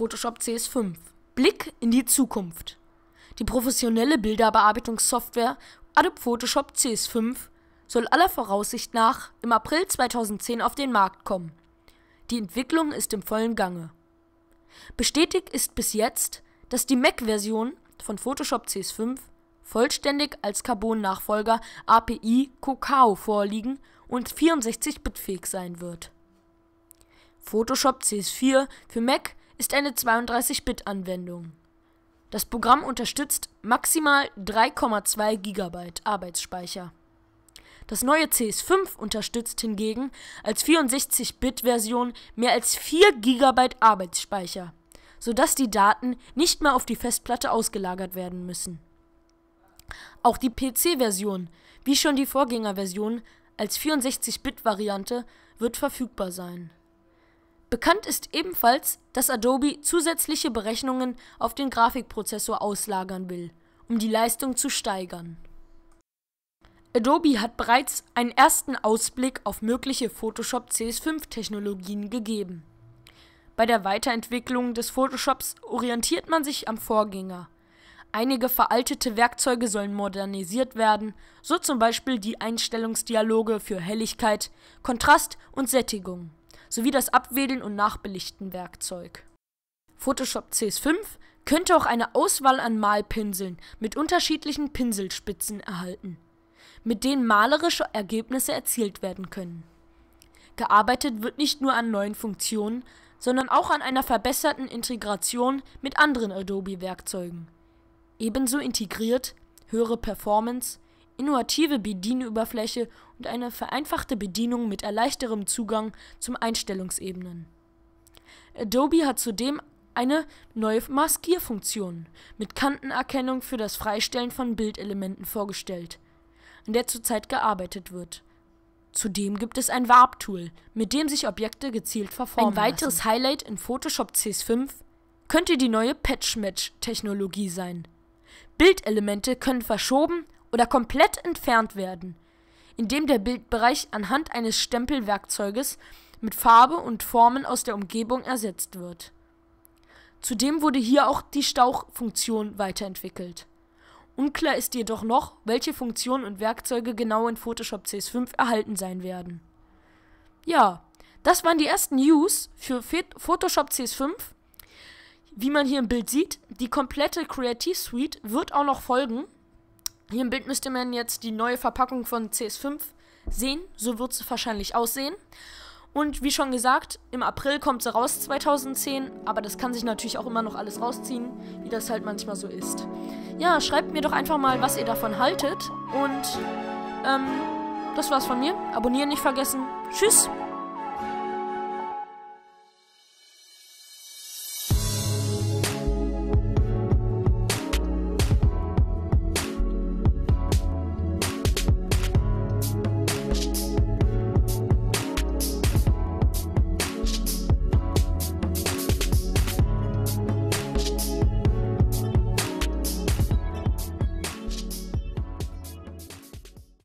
Photoshop CS5. Blick in die Zukunft. Die professionelle Bilderbearbeitungssoftware Adobe Photoshop CS5 soll aller Voraussicht nach im April 2010 auf den Markt kommen. Die Entwicklung ist im vollen Gange. Bestätigt ist bis jetzt, dass die Mac-Version von Photoshop CS5 vollständig als Carbon-Nachfolger API Cocao vorliegen und 64-bit-fähig sein wird. Photoshop CS4 für Mac ist eine 32-Bit-Anwendung. Das Programm unterstützt maximal 3,2 GB Arbeitsspeicher. Das neue CS5 unterstützt hingegen als 64-Bit-Version mehr als 4 GB Arbeitsspeicher, sodass die Daten nicht mehr auf die Festplatte ausgelagert werden müssen. Auch die PC-Version, wie schon die Vorgängerversion, als 64-Bit-Variante wird verfügbar sein. Bekannt ist ebenfalls, dass Adobe zusätzliche Berechnungen auf den Grafikprozessor auslagern will, um die Leistung zu steigern. Adobe hat bereits einen ersten Ausblick auf mögliche Photoshop CS5-Technologien gegeben. Bei der Weiterentwicklung des Photoshops orientiert man sich am Vorgänger. Einige veraltete Werkzeuge sollen modernisiert werden, so zum Beispiel die Einstellungsdialoge für Helligkeit, Kontrast und Sättigung sowie das Abwedeln und Nachbelichten-Werkzeug. Photoshop CS5 könnte auch eine Auswahl an Malpinseln mit unterschiedlichen Pinselspitzen erhalten, mit denen malerische Ergebnisse erzielt werden können. Gearbeitet wird nicht nur an neuen Funktionen, sondern auch an einer verbesserten Integration mit anderen Adobe-Werkzeugen. Ebenso integriert höhere Performance, innovative Bedienüberfläche und eine vereinfachte Bedienung mit erleichtertem Zugang zum Einstellungsebenen. Adobe hat zudem eine neue Maskierfunktion mit Kantenerkennung für das Freistellen von Bildelementen vorgestellt, an der zurzeit gearbeitet wird. Zudem gibt es ein Warp-Tool, mit dem sich Objekte gezielt verformen. Ein weiteres lassen. Highlight in Photoshop CS5 könnte die neue Patch-Match-Technologie sein. Bildelemente können verschoben oder komplett entfernt werden, indem der Bildbereich anhand eines Stempelwerkzeuges mit Farbe und Formen aus der Umgebung ersetzt wird. Zudem wurde hier auch die Stauchfunktion weiterentwickelt. Unklar ist jedoch noch, welche Funktionen und Werkzeuge genau in Photoshop CS5 erhalten sein werden. Ja, das waren die ersten News für Photoshop CS5. Wie man hier im Bild sieht, die komplette Creative Suite wird auch noch folgen. Hier im Bild müsste man jetzt die neue Verpackung von CS5 sehen. So wird sie wahrscheinlich aussehen. Und wie schon gesagt, im April kommt sie raus 2010, aber das kann sich natürlich auch immer noch alles rausziehen, wie das halt manchmal so ist. Ja, schreibt mir doch einfach mal, was ihr davon haltet. Und ähm, das war's von mir. Abonnieren nicht vergessen. Tschüss!